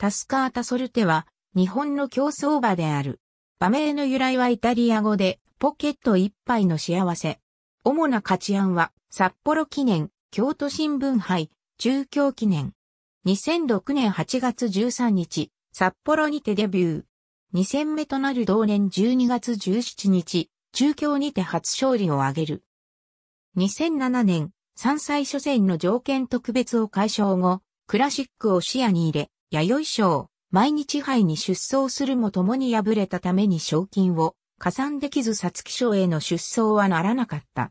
タスカータ・ソルテは、日本の競争馬である。馬名の由来はイタリア語で、ポケット一杯の幸せ。主な価値案は、札幌記念、京都新聞杯、中京記念。2006年8月13日、札幌にてデビュー。2戦目となる同年12月17日、中京にて初勝利を挙げる。2007年、3歳初戦の条件特別を解消後、クラシックを視野に入れ、弥生賞、毎日杯に出走するも共に敗れたために賞金を加算できず皐月賞への出走はならなかった。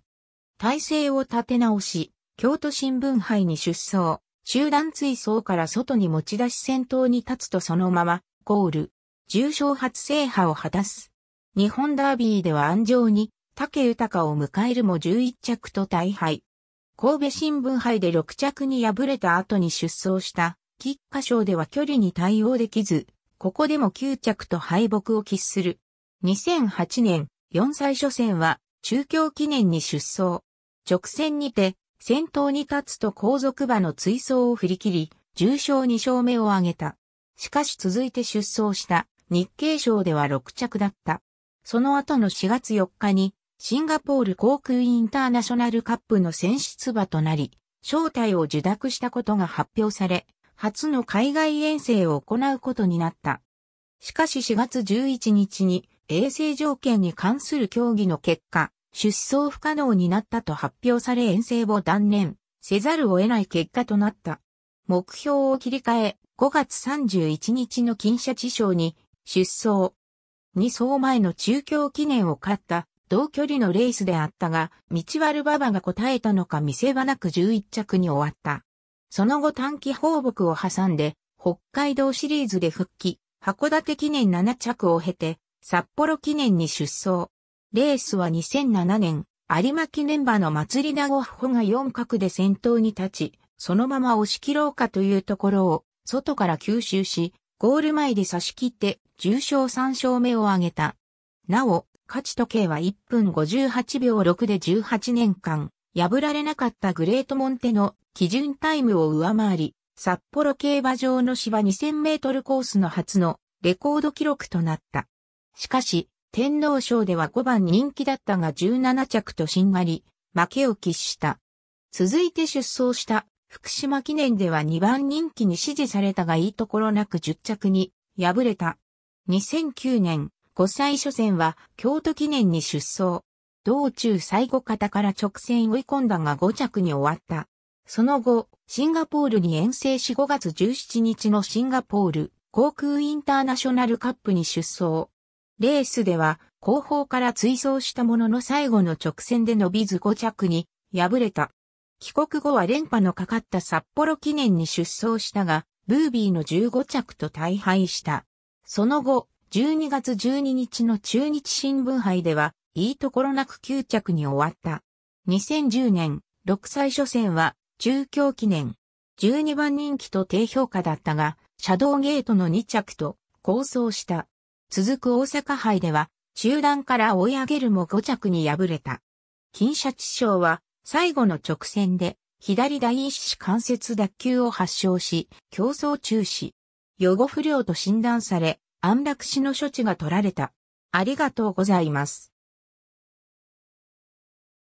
体制を立て直し、京都新聞杯に出走、集団追走から外に持ち出し先頭に立つとそのまま、ゴール、重賞初制覇を果たす。日本ダービーでは安城に、竹豊を迎えるも11着と大敗。神戸新聞杯で6着に敗れた後に出走した菊花賞では距離に対応できず、ここでも9着と敗北を喫する。2008年、4歳初戦は、中京記念に出走。直線にて、先頭に立つと後続馬の追走を振り切り、重賞2勝目を挙げた。しかし続いて出走した日経賞では6着だった。その後の4月4日にシンガポール航空インターナショナルカップの選出馬となり、招待を受諾したことが発表され、初の海外遠征を行うことになった。しかし4月11日に衛生条件に関する協議の結果、出走不可能になったと発表され遠征を断念せざるを得ない結果となった。目標を切り替え、5月31日の金社地賞に出走。2走前の中京記念を勝った同距離のレースであったが、道悪馬場が答えたのか見せ場なく11着に終わった。その後短期放牧を挟んで、北海道シリーズで復帰、函館記念7着を経て、札幌記念に出走。レースは2007年、有馬記念馬の祭り名護歩が4角で先頭に立ち、そのまま押し切ろうかというところを、外から吸収し、ゴール前で差し切って、重賞3勝目を挙げた。なお、勝ち時計は1分58秒6で18年間、破られなかったグレートモンテの基準タイムを上回り、札幌競馬場の芝2000メートルコースの初のレコード記録となった。しかし、天皇賞では5番人気だったが17着としんがり、負けを喫した。続いて出走した福島記念では2番人気に支持されたがいいところなく10着に敗れた。2009年5歳初戦は京都記念に出走。道中最後方から直線追い込んだが5着に終わった。その後、シンガポールに遠征し5月17日のシンガポール航空インターナショナルカップに出走。レースでは後方から追走したものの最後の直線で伸びず5着に敗れた。帰国後は連覇のかかった札幌記念に出走したが、ブービーの15着と大敗した。その後、12月12日の中日新聞杯では、いいところなく9着に終わった。2010年、6歳初戦は、中京記念。12番人気と低評価だったが、シャドウゲートの2着と、構想した。続く大阪杯では、中段から追い上げるも5着に敗れた。金シャチ賞は、最後の直線で、左大一子関節脱臼を発症し、競争中止。予後不良と診断され、安楽死の処置が取られた。ありがとうございます。